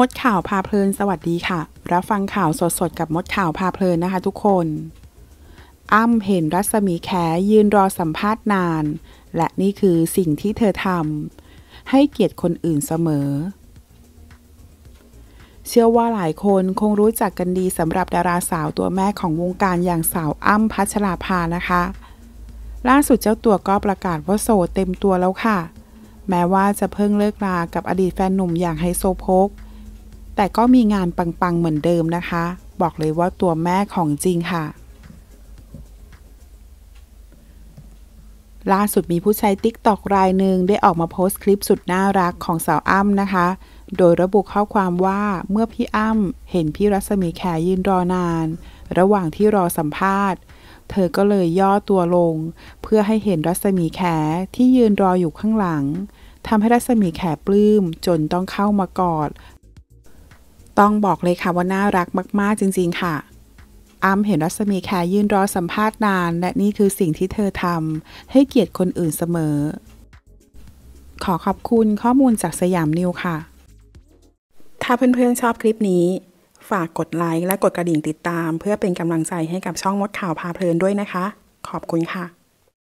มดข่าวพาเพลินสวัสดีค่ะ รับฟังข่าวสดๆ กับมดข่าวพาเพลินนะคะทุกคน อ้ำเห็นรัศมีแขยืนรอสัมภาษณ์นาน และนี่คือสิ่งที่เธอทำให้เกียรติคนอื่นเสมอ เชื่อว่าหลายคนคงรู้จักกันดีสำหรับ ดาราสาวตัวแม่ของวงการอย่างสาวอ้ำพัชราภานะคะ ล่าสุดเจ้าตัวก็ประกาศว่าโสดเต็มตัวแล้วค่ะ แม้ว่าจะเพิ่งเลิกรากับอดีตแฟนหนุ่มอย่างไฮโซโพกแต่ก็มีงานปังๆเหมือนเดิมนะคะ บอกเลยว่าตัวแม่ของจริงค่ะ ล่าสุดมีผู้ใช้ t i k t o กรายหนึ่งได้ออกมาโพสต์คลิปสุดน่ารักของสาวอ้ำนะคะ โดยระบุข้อความว่าเมื่อพี่อ้ำเห็นพี่รัศมีแขยืนรอนาน ระหว่างที่รอสัมภาษณ์ เธอก็เลยย่อตัวลง เพื่อให้เห็นรัศมีแขที่ยืนรออยู่ข้างหลัง ทำให้รัศมีแขปลื้มจนต้องเข้ามากอดต้องบอกเลยค่ะว่าน่ารักมากๆจริงๆค่ะอ้ำเห็นรัศมีแคร์ยืนรอสัมภาษณ์นาน และนี่คือสิ่งที่เธอทำ ให้เกียรติคนอื่นเสมอ ขอขอบคุณข้อมูลจากสยามนิวค่ะ ถ้าเพื่อนๆชอบคลิปนี้ ฝากกดไลค์และกดกระดิ่งติดตามเพื่อเป็นกำลังใจให้กับช่องมดข่าวพาเพลินด้วยนะคะ ขอบคุณค่ะ